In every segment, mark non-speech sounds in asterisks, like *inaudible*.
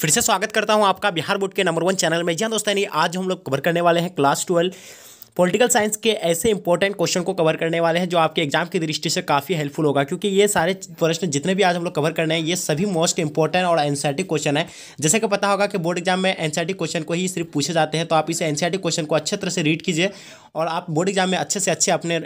फिर से स्वागत करता हूं आपका बिहार बोर्ड के नंबर वन चैनल में जहां दोस्तों आज हम लोग कवर करने वाले हैं क्लास ट्वेल्व पॉलिटिकल साइंस के ऐसे इंपॉर्टेंट क्वेश्चन को कवर करने वाले हैं जो आपके एग्जाम की दृष्टि से काफ़ी हेल्पफुल होगा क्योंकि ये सारे प्रश्न जितने भी आज हम लोग कवर करने हैं ये सभी मोस्ट इंपॉर्टेंट और एनसीआरटी क्वेश्चन है जैसे कि पता होगा कि बोर्ड एग्जाम में एनसीआरटी क्वेश्चन को ही सिर्फ पूछे जाते हैं तो आप इसे एनसीआरटी क्वेश्चन को अच्छे तरह से रीड कीजिए और आप बोर्ड एग्जाम में अच्छे से अच्छे अपने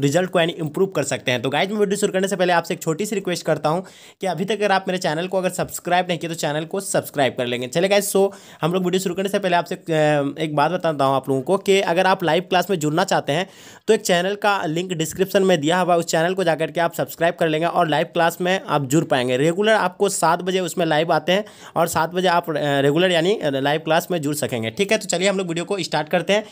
रिजल्ट को यानी इंप्रूव कर सकते हैं तो गाइज में वीडियो शुरू करने से पहले आपसे एक छोटी सी रिक्वेस्ट करता हूँ कि अभी तक अगर आप मेरे चैनल को अगर सब्सक्राइब नहीं किए तो चैनल को सब्सक्राइब कर लेंगे चले गाइज सो हम लोग वीडियो शुरू करने से पहले आपसे एक बात बताता हूँ आप लोगों को कि अगर आप लाइव क्लास में जुड़ना चाहते हैं तो एक चैनल का लिंक डिस्क्रिप्शन में दिया हुआ उस चैनल को जाकर के आप सब्सक्राइब कर लेंगे और लाइव क्लास में आप जुड़ पाएंगे रेगुलर आपको सात बजे उसमें लाइव आते हैं और सात बजे आप रेगुलर यानी लाइव क्लास में जुड़ सकेंगे ठीक है तो चलिए हम लोग वीडियो को स्टार्ट करते हैं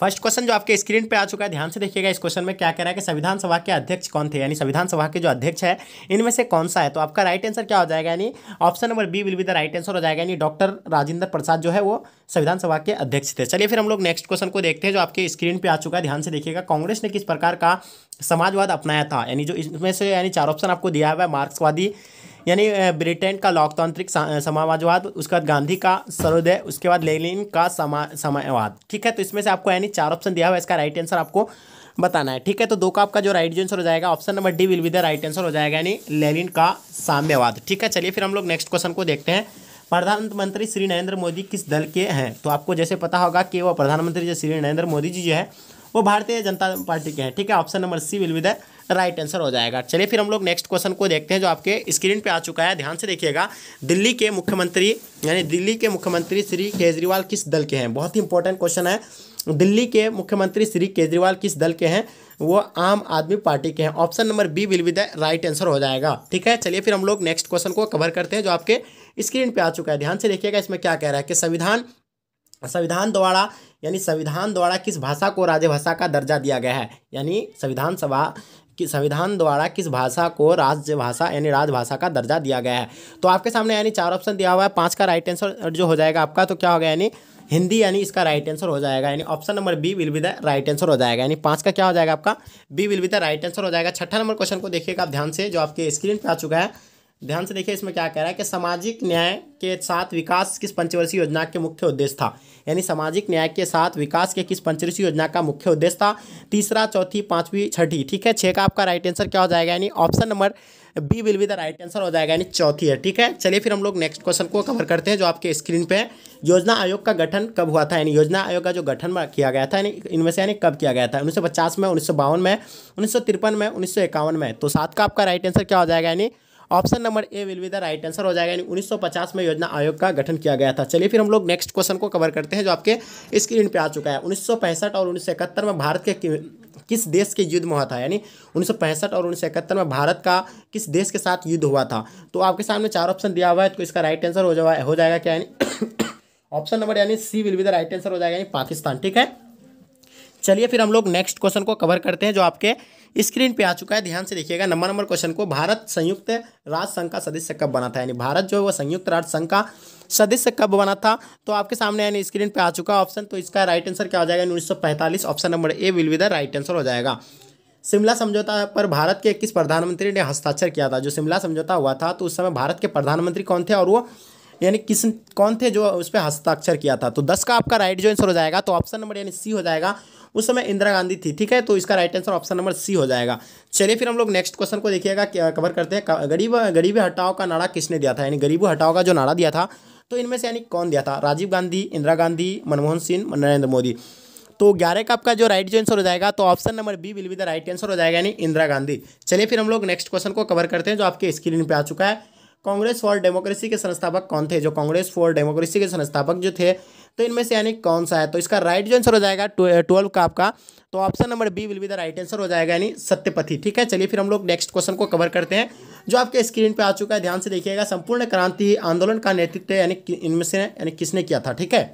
फर्स्ट क्वेश्चन जो आपके स्क्रीन पे आ चुका है ध्यान से देखिएगा इस क्वेश्चन में क्या कह रहा है कि संविधान सभा के अध्यक्ष कौन थे यानी संविधान सभा के जो अध्यक्ष है इनमें से कौन सा है तो आपका राइट आंसर क्या हो जाएगा यानी option number B will be the right answer हो जाएगा यानी डॉक्टर राजेंद्र प्रसाद जो है वो संविधान सभा के अध्यक्ष थे चलिए फिर हम लोग नेक्स्ट क्वेश्चन को देखते हैं जो आपके स्क्रीन पर आ चुका है ध्यान से देखिएगा कांग्रेस ने किस प्रकार का समाजवाद अपनाया था यानी जो इसमें से यानी चार ऑप्शन आपको दिया हुआ है मार्क्सवादी यानी ब्रिटेन का लोकतांत्रिक समाजवाद उसके बाद गांधी का सर्वोदय उसके बाद लेनिन का समा समाजवाद ठीक है तो इसमें से आपको यानी चार ऑप्शन दिया हुआ इसका राइट आंसर आपको बताना है ठीक है तो दो का आपका जो राइट आंसर हो जाएगा option number D will be the right answer हो जाएगा यानी लेलिन का साम्यवाद ठीक है चलिए फिर हम लोग नेक्स्ट क्वेश्चन को देखते हैं प्रधानमंत्री श्री नरेंद्र मोदी किस दल के हैं तो आपको जैसे पता होगा कि वो प्रधानमंत्री श्री नरेंद्र मोदी जी जो है वो भारतीय जनता पार्टी के हैं ठीक है option number C will be the right answer हो जाएगा चलिए फिर हम लोग नेक्स्ट क्वेश्चन को देखते हैं जो आपके स्क्रीन पे आ चुका है ध्यान से देखिएगा दिल्ली के मुख्यमंत्री यानी दिल्ली के मुख्यमंत्री श्री केजरीवाल किस दल के हैं बहुत ही इंपॉर्टेंट क्वेश्चन है दिल्ली के मुख्यमंत्री श्री केजरीवाल किस दल के हैं वो आम आदमी पार्टी के हैं option number B will be the right answer हो जाएगा ठीक है चलिए फिर हम लोग नेक्स्ट क्वेश्चन को कवर करते हैं जो आपके स्क्रीन पे आ चुका है ध्यान से देखिएगा इसमें क्या कह रहा है कि संविधान संविधान द्वारा यानी संविधान द्वारा किस भाषा को राजभाषा का दर्जा दिया गया है यानी संविधान सभा कि संविधान द्वारा किस भाषा को राज्य भाषा यानी राजभाषा का दर्जा दिया गया है तो आपके सामने यानी चार ऑप्शन दिया हुआ है पाँच का राइट आंसर जो हो जाएगा आपका तो क्या होगा यानी हिंदी यानी इसका राइट आंसर हो जाएगा यानी option number B will be the right answer हो जाएगा यानी पाँच का क्या हो जाएगा आपका B will be the right answer हो जाएगा छठा नंबर क्वेश्चन को देखिएगा आप ध्यान से जो आपके स्क्रीन पर आ चुका है ध्यान से देखिए इसमें क्या कह रहा है कि सामाजिक न्याय के साथ विकास किस पंचवर्षीय योजना के मुख्य उद्देश्य था यानी सामाजिक न्याय के साथ विकास के किस पंचवर्षीय योजना का मुख्य उद्देश्य था तीसरा चौथी पांचवी छठी ठीक है छः का आपका राइट आंसर क्या हो जाएगा यानी option number B will be the right answer हो जाएगा यानी चौथी है ठीक है चलिए फिर हम लोग नेक्स्ट क्वेश्चन को कवर करते हैं जो आपके स्क्रीन पर योजना आयोग का गठन कब हुआ था यानी योजना आयोग का जो गठन किया गया था यानी इनमें से यानी कब किया गया था उन्नीस में उन्नीस में उन्नीस में उन्नीस में तो सात का आपका राइट आंसर क्या हो जाएगा यानी option number A will be the right answer हो जाएगा यानी 1950 में योजना आयोग का गठन किया गया था चलिए फिर हम लोग नेक्स्ट क्वेश्चन को कवर करते हैं जो आपके स्क्रीन पे आ चुका है उन्नीस और उन्नीस में भारत के किस देश के युद्ध में हुआ था यानी उन्नीस और उन्नीस में भारत का किस देश के साथ युद्ध हुआ था तो आपके सामने चार ऑप्शन दिया हुआ है तो इसका राइट आंसर हो जाएगा क्या यानी *coughs* ऑप्शन नंबर यानी C will be the right answer हो जाएगा यानी पाकिस्तान ठीक है चलिए फिर हम लोग नेक्स्ट क्वेश्चन को कवर करते हैं जो आपके स्क्रीन पे आ चुका है ध्यान से देखिएगा नंबर नंबर क्वेश्चन को भारत संयुक्त राष्ट्र संघ का सदस्य कब बना था यानी भारत जो है वो संयुक्त राष्ट्र संघ का सदस्य कब बना था तो आपके सामने यानी स्क्रीन पे आ चुका ऑप्शन तो इसका राइट आंसर क्या हो जाएगा उन्नीस option number A will with the right answer हो जाएगा शिमला समझौता पर भारत के इक्कीस प्रधानमंत्री ने हस्ताक्षर किया था जो शिमला समझौता हुआ था तो उस समय भारत के प्रधानमंत्री कौन थे और वो यानी किस कौन थे जो उस पर हस्ताक्षर किया था तो दस का आपका राइट जो आंसर हो जाएगा तो ऑप्शन नंबर यानी सी हो जाएगा उस समय इंदिरा गांधी थी ठीक है तो इसका right answer option number C हो जाएगा चलिए फिर हम लोग नेक्स्ट क्वेश्चन को देखिएगा कवर करते हैं गरीब गरीबी हटाओ का नारा किसने दिया था यानी गरीबी हटाओ का जो नारा दिया था तो इनमें से यानी कौन दिया था राजीव गांधी इंदिरा गांधी मनमोहन सिंह नरेंद्र मोदी तो ग्यारह का आपका जो राइट जो आंसर हो जाएगा तो option number B will be the right answer हो जाएगा यानी इंदिरा गांधी चलिए फिर हम लोग नेक्स्ट क्वेश्चन को कवर करते हैं जो आपके स्क्रीन पे आ चुका है कांग्रेस फॉर डेमोक्रेसी के संस्थापक कौन थे जो कांग्रेस फॉर डेमोक्रेसी के संस्थापक जो थे तो इनमें से यानी कौन सा है तो इसका राइट जो आंसर हो जाएगा ट्वेल्व का आपका तो option number B will be the right answer हो जाएगा यानी सत्यपथी ठीक है चलिए फिर हम लोग नेक्स्ट क्वेश्चन को कवर करते हैं जो आपके स्क्रीन पे आ चुका है ध्यान से देखिएगा संपूर्ण क्रांति आंदोलन का नेतृत्व यानी इनमें से यानी किसने किया था ठीक है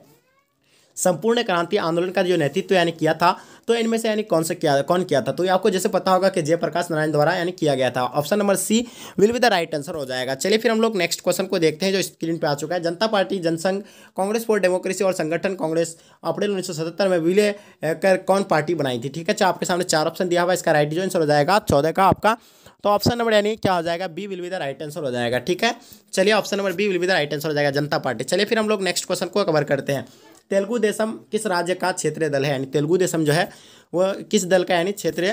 संपूर्ण क्रांति आंदोलन का जो नेतृत्व यानी किया था तो इनमें से यानी कौन से किया कौन किया था तो ये आपको जैसे पता होगा कि जयप्रकाश नारायण द्वारा यानी किया गया था option number C will be the right answer हो जाएगा चलिए फिर हम लोग नेक्स्ट क्वेश्चन को देखते हैं जो स्क्रीन पे आ चुका है जनता पार्टी जनसंघ कांग्रेस फॉर डेमोक्रेसी और संगठन कांग्रेस अप्रैल उन्नीस में विलय कर कौन पार्टी बनाई थी ठीक है अच्छा आपके सामने चार ऑप्शन दिया हुआ इसका राइट जो आंसर हो जाएगा चौदह का आपका तो ऑप्शन नंबर यानी क्या हो जाएगा B will be the right answer हो जाएगा ठीक है चलिए option number B will be the right answer हो जाएगा जनता पार्टी चलिए फिर हम लोग नेक्स्ट क्वेश्चन को कवर करते हैं तेलुगु देशम किस राज्य का क्षेत्रीय दल है यानी तेलुगु देशम जो है वह किस दल का यानी क्षेत्रीय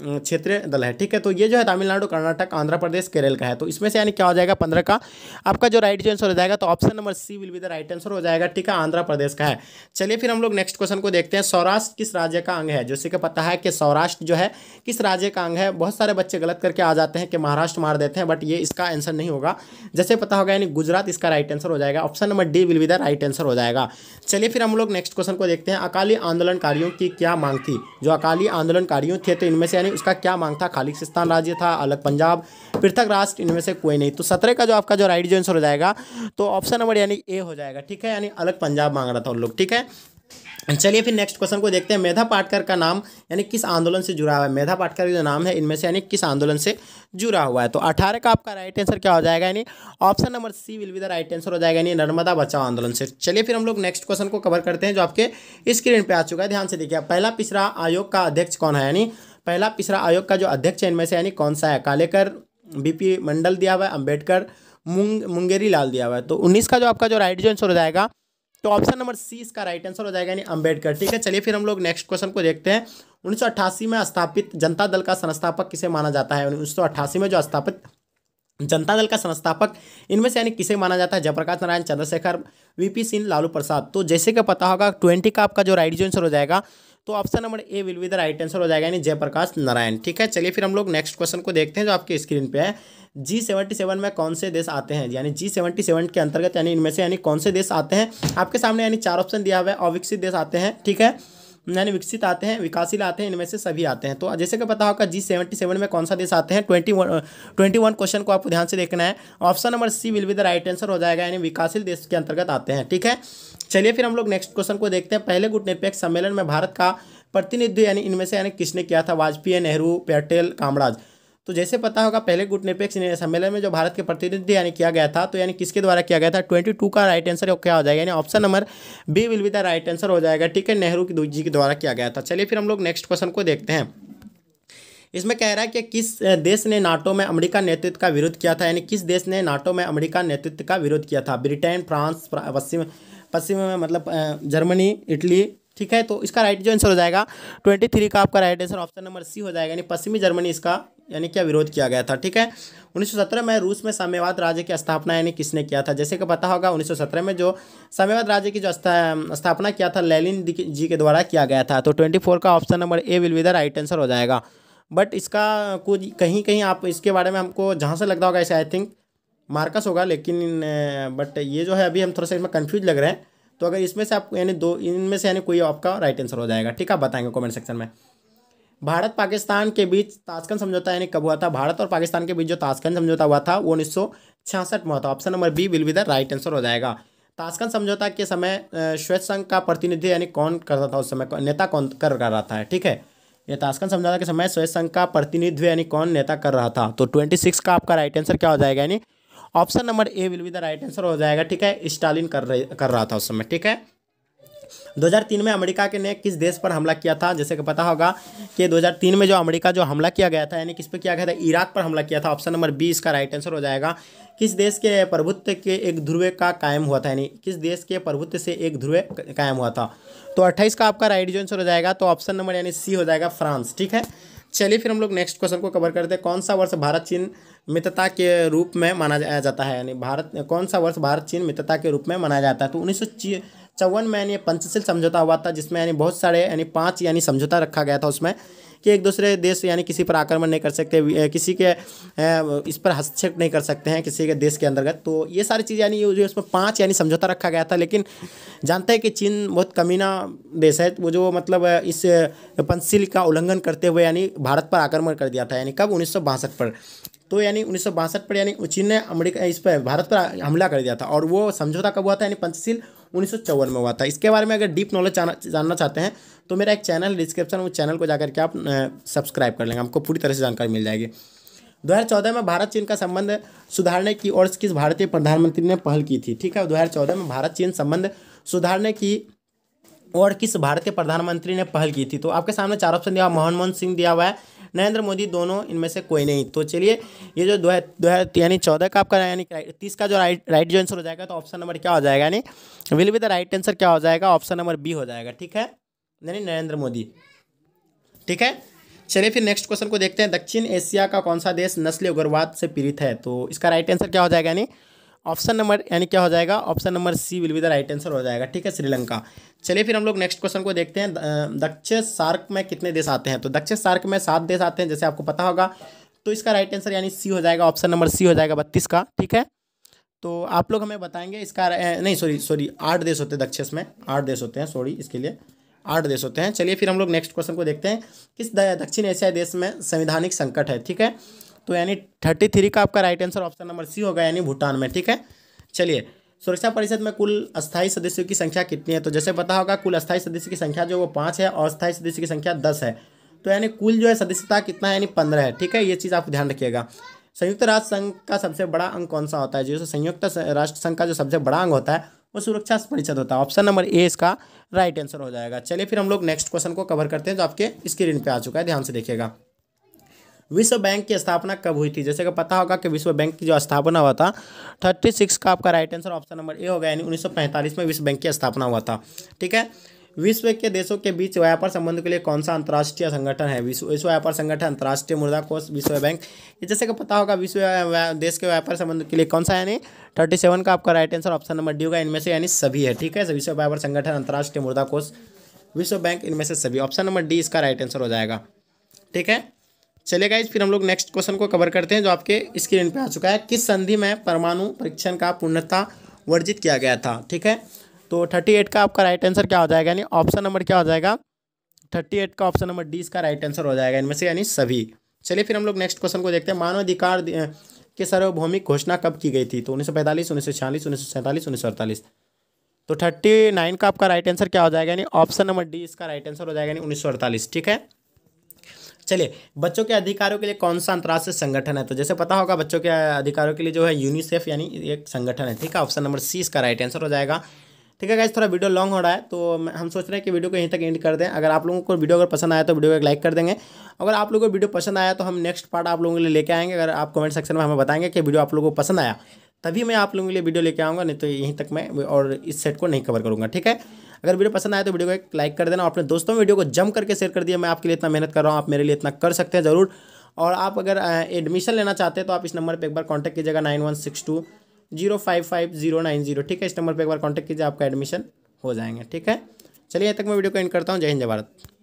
क्षेत्रीय दल है ठीक है तो ये जो है तमिलनाडु कर्नाटक आंध्र प्रदेश केरल का है तो इसमें से यानी क्या हो जाएगा पंद्रह का आपका जो राइट आंसर हो जाएगा तो option number C will be the right answer हो जाएगा ठीक है आंध्र प्रदेश का है चलिए फिर हम लोग नेक्स्ट क्वेश्चन को देखते हैं सौराष्ट्र किस राज्य का अंग है जैसे कि पता है कि सौराष्ट्र जो है किस राज्य का अंग है बहुत सारे बच्चे गलत करके आ जाते हैं कि महाराष्ट्र मार देते हैं बट ये इसका आंसर नहीं होगा जैसे पता होगा यानी गुजरात इसका राइट आंसर हो जाएगा option number D will be the right answer हो जाएगा चलिए फिर हम लोग नेक्स्ट क्वेश्चन को देखते हैं अकाली आंदोलनकारियों की क्या मांग थी जो अकाली आंदोलनकारियों थे तो इनमें से यानी उसका क्या मांग था खालिस्तान राज्य था अलग पंजाब पृथक राष्ट्र इनमें से कोई नहीं तो सत्रह का जो आपका जो राइट जो आंसर हो जाएगा तो ऑप्शन नंबर यानी ए हो जाएगा ठीक है यानी अलग पंजाब मांग रहा था उन लोग ठीक है चलिए फिर नेक्स्ट क्वेश्चन को देखते हैं मेधा पाटकर का नाम यानी किस आंदोलन से जुड़ा हुआ है मेधा पाटकर का जो नाम है इनमें से यानी किस आंदोलन से जुड़ा हुआ है तो अठारह का आपका राइट आंसर क्या हो जाएगा यानी option number C will be the right answer हो जाएगा यानी नर्मदा बचाओ आंदोलन से चलिए फिर हम लोग नेक्स्ट क्वेश्चन को कवर करते हैं जो आपके स्क्रीन पर आ चुका है ध्यान से देखिए पहला पिछड़ा आयोग का अध्यक्ष कौन है यानी पहला पिछड़ा आयोग का जो अध्यक्ष है इनमें से यानी कौन सा है कालेकर बीपी मंडल दिया हुआ है अम्बेडकर मुंग मुंगेरी लाल दिया हुआ है तो उन्नीस का जो आपका जो राइट जो आंसर हो जाएगा तो ऑप्शन नंबर सी इसका राइट आंसर हो जाएगा यानी अंबेडकर ठीक है चलिए फिर हम लोग नेक्स्ट क्वेश्चन को देखते हैं उन्नीस में स्थापित जनता दल का संस्थापक किसे माना जाता है उन्नीस में जो स्थापित जनता दल का संस्थापक इनमें से यानी किसे माना जाता है जयप्रकाश नारायण चंद्रशेखर वीपी सिंह लालू प्रसाद तो जैसे कि पता होगा ट्वेंटी का आपका जो राइट जो आंसर हो जाएगा तो option number A will be the right answer हो जाएगा यानी जयप्रकाश नारायण ठीक है चलिए फिर हम लोग नेक्स्ट क्वेश्चन को देखते हैं जो आपके स्क्रीन पे है जी सेवेंटी सेवन में कौन से देश आते हैं यानी जी सेवेंटी सेवन के अंतर्गत यानी इनमें से यानी कौन से देश आते हैं आपके सामने यानी चार ऑप्शन दिया हुआ है अविकसित देश आते हैं ठीक है यानी विकसित आते हैं विकासशील आते हैं इनमें से सभी आते हैं तो जैसे कि पता होगा जी सेवेंटी सेवन में कौन सा देश आते हैं twenty one twenty one question को आपको ध्यान से देखना है option number C will be the right answer हो जाएगा यानी विकासशील देश के अंतर्गत आते हैं ठीक है चलिए फिर हम लोग नेक्स्ट क्वेश्चन को देखते हैं पहले गुट निरपेक्ष सम्मेलन में भारत का प्रतिनिधि यानी इनमें से यानी किसने किया था वाजपेयी नेहरू पटेल कामराज तो जैसे पता होगा पहले गुटनिरपेक्ष सम्मेलन में जो भारत के प्रतिनिधि यानी किया गया था तो यानी किसके द्वारा किया गया था ट्वेंटी टू का राइट आंसर क्या हो जाएगा यानी option number B will be the right answer हो जाएगा ठीक है नेहरू जी के द्वारा किया गया था चलिए फिर हम लोग नेक्स्ट क्वेश्चन को देखते हैं इसमें कह रहा है कि किस देश ने नाटो में अमेरिका नेतृत्व का विरोध किया था यानी किस देश ने नाटो में अमेरिका नेतृत्व का विरोध किया था ब्रिटेन फ्रांस पश्चिम पश्चिम में मतलब जर्मनी इटली ठीक है तो इसका राइट जो आंसर हो जाएगा ट्वेंटी थ्री का आपका right answer option number C हो जाएगा यानी पश्चिमी जर्मनी इसका यानी क्या विरोध किया गया था ठीक है 1917 में रूस में साम्यवाद राज्य की स्थापना यानी किसने किया था जैसे कि पता होगा 1917 में जो साम्यवाद राज्य की जो स्थापना किया था लेलिन जी के द्वारा किया गया था तो 24 का option number A will whether the right answer हो जाएगा बट इसका कुछ कहीं कहीं आप इसके बारे में हमको जहाँ से लगता होगा ऐसे आई थिंक मार्कस होगा लेकिन बट ये जो है अभी हम थोड़ा सा इसमें कन्फ्यूज लग रहे हैं तो अगर इसमें से आप यानी दो इनमें से यानी कोई आपका राइट आंसर हो जाएगा ठीक है आप बताएंगे कॉमेंट सेक्शन में भारत पाकिस्तान के बीच ताजकंद समझौता यानी कब हुआ था भारत और पाकिस्तान के बीच जो ताशकंद समझौता हुआ था वो उन्नीस सौ छियासठ में हुआ था option number B will be the right answer हो जाएगा ताशकंद समझौता के समय श्वेत संघ का प्रतिनिधि यानी कौन करता था उस समय नेता कौन कर रहा था ठीक है ये ताशकंद समझौता के समय श्वेत संघ का प्रतिनिधित्व यानी कौन नेता कर रहा था तो ट्वेंटी सिक्स का आपका राइट आंसर क्या हो जाएगा यानी option number A will be the right answer हो जाएगा ठीक है स्टालिन कर रही कर रहा था उस समय ठीक है 2003 में अमेरिका के ने किस देश पर हमला किया था जैसे कि पता होगा कि 2003 में जो अमेरिका जो हमला किया गया था यानी किस पर किया गया था इराक पर हमला किया था ऑप्शन नंबर बी इसका राइट आंसर हो जाएगा किस देश के प्रभुत्व के एक ध्रुव का कायम हुआ था यानी किस देश के प्रभुत्व से एक ध्रुव कायम हुआ था तो अट्ठाईस का आपका राइट जो आंसर हो जाएगा तो ऑप्शन नंबर यानी सी हो जाएगा फ्रांस ठीक है चलिए फिर हम लोग नेक्स्ट क्वेश्चन को कवर करते हैं कौन सा वर्ष भारत चीन मित्रता के रूप में माना जाया जाता है यानी भारत कौन सा वर्ष भारत चीन मित्रता के रूप में मनाया जाता है तो उन्नीस चौवन में यानी पंचशील समझौता हुआ था जिसमें यानी बहुत सारे यानी पाँच यानी समझौता रखा गया था उसमें कि एक दूसरे देश यानी किसी पर आक्रमण नहीं कर सकते किसी के इस पर हस्तक्षेप नहीं कर सकते हैं किसी के देश के अंतर्गत तो ये सारी चीज़ यानी जो इसमें पाँच यानी समझौता रखा गया था लेकिन जानते हैं कि चीन बहुत कमीना देश है वो जो मतलब इस पंचशील का उल्लंघन करते हुए यानी भारत पर आक्रमण कर दिया था यानी कब उन्नीस पर तो यानी उन्नीस पर यानी चीन ने अमरीका इस पर भारत पर हमला कर दिया था और वो समझौता कब हुआ था यानी पंचशील उन्नीस में हुआ था इसके बारे में अगर डीप नॉलेज जानना चाहते हैं तो मेरा एक चैनल डिस्क्रिप्शन उस चैनल को जाकर के आप सब्सक्राइब कर लेंगे आपको पूरी तरह से जानकारी मिल जाएगी 2014 में भारत चीन का संबंध सुधारने की और किस भारतीय प्रधानमंत्री ने पहल की थी ठीक है 2014 में भारत चीन संबंध सुधारने की और किस भारतीय प्रधानमंत्री ने पहल की थी तो आपके सामने चार ऑप्शन दिया हुआ मनमोहन सिंह दिया हुआ है नरेंद्र मोदी दोनों इनमें से कोई नहीं तो चलिए ये जो दो हज़ार यानी चौदह का आपका यानी तीस का जो राइट राइट जो आंसर हो जाएगा तो ऑप्शन नंबर क्या हो जाएगा यानी will be the right answer क्या हो जाएगा ऑप्शन नंबर बी हो जाएगा ठीक है यानी नरेंद्र मोदी ठीक है चलिए फिर नेक्स्ट क्वेश्चन को देखते हैं दक्षिण एशिया का कौन सा देश नस्ल उग्रवाद से पीड़ित है तो इसका राइट आंसर क्या हो जाएगा यानी ऑप्शन नंबर यानी क्या हो जाएगा option number C will be the right answer हो जाएगा ठीक है श्रीलंका चलिए फिर हम लोग नेक्स्ट क्वेश्चन को देखते हैं दक्षिण सार्क में कितने देश आते हैं तो दक्षिण सार्क में सात देश आते हैं जैसे आपको पता होगा तो इसका राइट आंसर यानी सी हो जाएगा ऑप्शन नंबर सी हो जाएगा बत्तीस का ठीक है तो आप लोग हमें बताएंगे इसका नहीं सॉरी सॉरी आठ देश होते हैं दक्षिण में आठ देश होते हैं सॉरी इसके लिए आठ देश होते हैं चलिए फिर हम लोग नेक्स्ट क्वेश्चन को देखते हैं किस दक्षिण एशियाई देश में संवैधानिक संकट है ठीक है तो यानी थर्टी थ्री का आपका right answer option number C होगा यानी भूटान में ठीक है चलिए सुरक्षा परिषद में कुल अस्थायी सदस्यों की संख्या कितनी है तो जैसे पता होगा कुल अस्थायी सदस्य की संख्या जो वो पाँच है और अस्थायी सदस्य की संख्या दस है तो यानी कुल जो है सदस्यता कितना है यानी पंद्रह है ठीक है ये चीज़ आप ध्यान रखिएगा संयुक्त राष्ट्र संघ का सबसे बड़ा अंग कौन सा होता है जैसे संयुक्त राष्ट्र संघ का जो सबसे बड़ा अंग होता है वो सुरक्षा परिषद होता है ऑप्शन नंबर ए इसका राइट आंसर हो जाएगा चलिए फिर हम लोग नेक्स्ट क्वेश्चन को कवर करते हैं जो आपके स्क्रीन पर आ चुका है ध्यान से देखिएगा विश्व बैंक की स्थापना कब हुई थी जैसे कि पता होगा कि विश्व बैंक की जो स्थापना हुआ था थर्टी सिक्स का आपका right answer option number A होगा यानी उन्नीस में विश्व बैंक की स्थापना हुआ था ठीक है विश्व के देशों के बीच व्यापार संबंध के लिए कौन सा अंतर्राष्ट्रीय संगठन है विश्व विश्व व्यापार संगठन अंतर्राष्ट्रीय मुद्रा कोष विश्व बैंक जैसे कि पता होगा विश्व देश के व्यापार संबंध के लिए कौन सा यानी थर्टी सेवन का आपका right answer option number D होगा इनमें से यानी सभी है ठीक है विश्व व्यापार संगठन अंतर्राष्ट्रीय मुद्रा कोष विश्व बैंक इनमें से सभी ऑप्शन नंबर डी इसका राइट आंसर हो जाएगा ठीक है चले गए फिर हम लोग नेक्स्ट क्वेश्चन को कवर करते हैं जो आपके स्क्रीन पे आ चुका है किस संधि में परमाणु परीक्षण का पूर्णता वर्जित किया गया था ठीक है तो थर्टी एट का आपका राइट आंसर क्या हो जाएगा यानी ऑप्शन नंबर क्या हो जाएगा थर्टी एट का ऑप्शन नंबर डी इसका राइट आंसर हो जाएगा इनमें से यानी सभी चलिए फिर हम लोग नेक्स्ट क्वेश्चन को देखते हैं मानवाधिकार के सार्वभौमिक घोषणा कब की गई थी तो उन्नीस सौ पैंतालीस उन्नीस सौ छियालीस उन्नीस सौ सैंतालीस उन्नीस सौ अड़तालीस तो थर्टी नाइन का आपका राइट आंसर क्या हो जाएगा यानी ऑप्शन नंबर डी इसका राइट आंसर हो जाएगा यानी उन्नीस सौ अड़तालीस ठीक है चलिए बच्चों के अधिकारों के लिए कौन सा अंतर्राष्ट्रीय संगठन है तो जैसे पता होगा बच्चों के अधिकारों के लिए जो है यूनिसेफ यानी एक संगठन है ठीक है ऑप्शन नंबर सी इसका राइट आंसर हो जाएगा ठीक है गाइज थोड़ा वीडियो लॉन्ग हो रहा है तो हम सोच रहे हैं कि वीडियो को यहीं तक एंड कर दें अगर आप लोगों को वीडियो अगर पसंद आया तो वीडियो को एक लाइक कर देंगे अगर आप लोगों को वीडियो पसंद आया तो हम नेक्स्ट पार्ट आप लोगों के लिए लेके आएंगे अगर आप कमेंट सेक्शन में हमें बताएंगे कि वीडियो आप लोगों को पसंद आया तभी मैं आप लोगों के लिए वीडियो लेके आऊँगा नहीं तो यहीं तक मैं और इस सेट को नहीं कवर करूँगा ठीक है अगर वीडियो पसंद आए तो वीडियो को एक लाइक कर देना और अपने दोस्तों में वीडियो को जम करके शेयर कर दिया मैं आपके लिए इतना मेहनत कर रहा हूँ आप मेरे लिए इतना कर सकते हैं ज़रूर और आप अगर एडमिशन लेना चाहते हैं तो आप इस नंबर पर एक बार कॉन्टैक्ट कीजिएगा nine one six two zero five five zero nine zero ठीक है इस नंबर पर एक बार कॉन्टैक्ट कीजिए आपका एडमिशन हो जाएंगे ठीक है चलिए तक मैं वीडियो को एंड करता हूँ जय हिंद जय भारत